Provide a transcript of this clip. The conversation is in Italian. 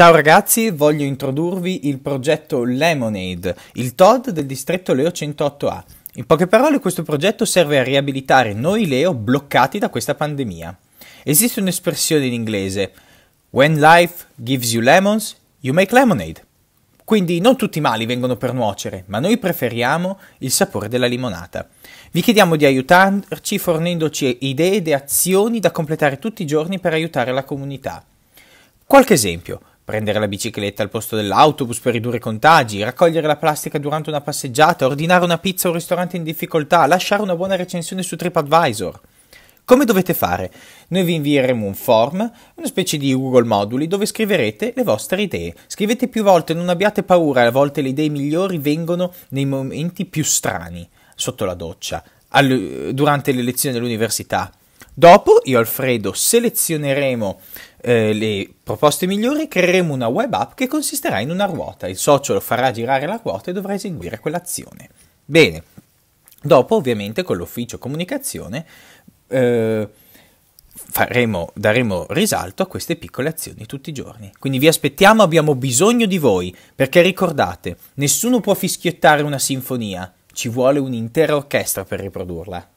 Ciao ragazzi, voglio introdurvi il progetto Lemonade, il Todd del distretto Leo 108A. In poche parole questo progetto serve a riabilitare noi Leo bloccati da questa pandemia. Esiste un'espressione in inglese, When life gives you lemons, you make lemonade. Quindi non tutti i mali vengono per nuocere, ma noi preferiamo il sapore della limonata. Vi chiediamo di aiutarci fornendoci idee ed azioni da completare tutti i giorni per aiutare la comunità. Qualche esempio prendere la bicicletta al posto dell'autobus per ridurre i contagi, raccogliere la plastica durante una passeggiata, ordinare una pizza a un ristorante in difficoltà, lasciare una buona recensione su TripAdvisor. Come dovete fare? Noi vi invieremo un form, una specie di Google Moduli, dove scriverete le vostre idee. Scrivete più volte, non abbiate paura, a volte le idee migliori vengono nei momenti più strani, sotto la doccia, al, durante le lezioni dell'università, Dopo io e Alfredo selezioneremo eh, le proposte migliori e creeremo una web app che consisterà in una ruota. Il socio lo farà girare la ruota e dovrà eseguire quell'azione. Bene, dopo ovviamente con l'ufficio comunicazione eh, faremo, daremo risalto a queste piccole azioni tutti i giorni. Quindi vi aspettiamo, abbiamo bisogno di voi, perché ricordate, nessuno può fischiettare una sinfonia, ci vuole un'intera orchestra per riprodurla.